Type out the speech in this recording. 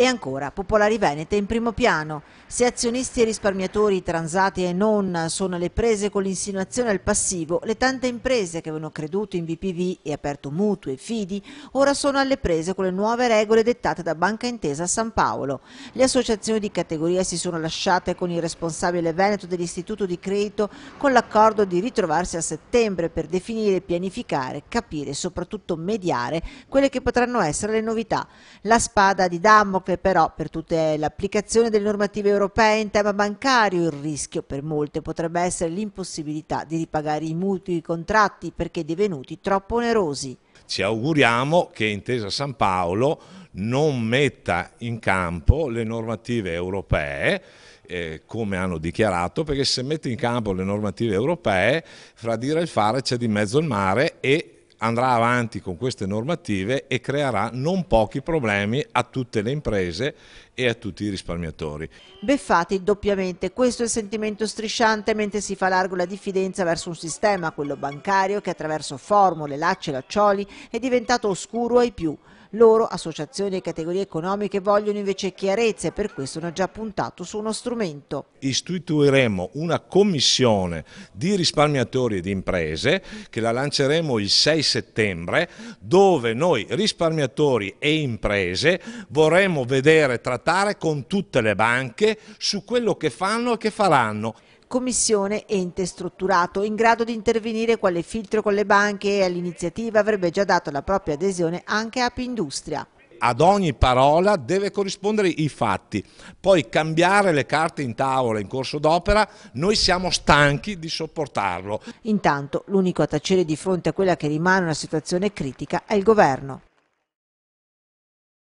E ancora, Popolari Venete in primo piano. Se azionisti e risparmiatori, transati e non, sono alle prese con l'insinuazione al passivo, le tante imprese che avevano creduto in BPV e aperto mutui e fidi, ora sono alle prese con le nuove regole dettate da Banca Intesa a San Paolo. Le associazioni di categoria si sono lasciate con il responsabile Veneto dell'Istituto di Credito con l'accordo di ritrovarsi a settembre per definire, pianificare, capire e soprattutto mediare quelle che potranno essere le novità. La spada di Damocle che però per tutte l'applicazione delle normative europee in tema bancario il rischio per molte potrebbe essere l'impossibilità di ripagare i mutui contratti perché divenuti troppo onerosi. Ci auguriamo che Intesa San Paolo non metta in campo le normative europee eh, come hanno dichiarato, perché se mette in campo le normative europee, fra dire e fare c'è di mezzo il mare e andrà avanti con queste normative e creerà non pochi problemi a tutte le imprese e a tutti i risparmiatori. Beffati doppiamente, questo è il sentimento strisciante mentre si fa largo la diffidenza verso un sistema, quello bancario, che attraverso formule, lacci e laccioli è diventato oscuro ai più. Loro, associazioni e categorie economiche, vogliono invece chiarezza e per questo hanno già puntato su uno strumento. Istituiremo una commissione di risparmiatori e di imprese che la lanceremo il 6 settembre dove noi risparmiatori e imprese vorremmo vedere trattare con tutte le banche su quello che fanno e che faranno. Commissione ente strutturato, in grado di intervenire quale filtro con le banche e all'iniziativa avrebbe già dato la propria adesione anche a Pindustria. ad ogni parola deve corrispondere i fatti. Poi cambiare le carte in tavola in corso d'opera, noi siamo stanchi di sopportarlo. Intanto l'unico a tacere di fronte a quella che rimane una situazione critica è il governo.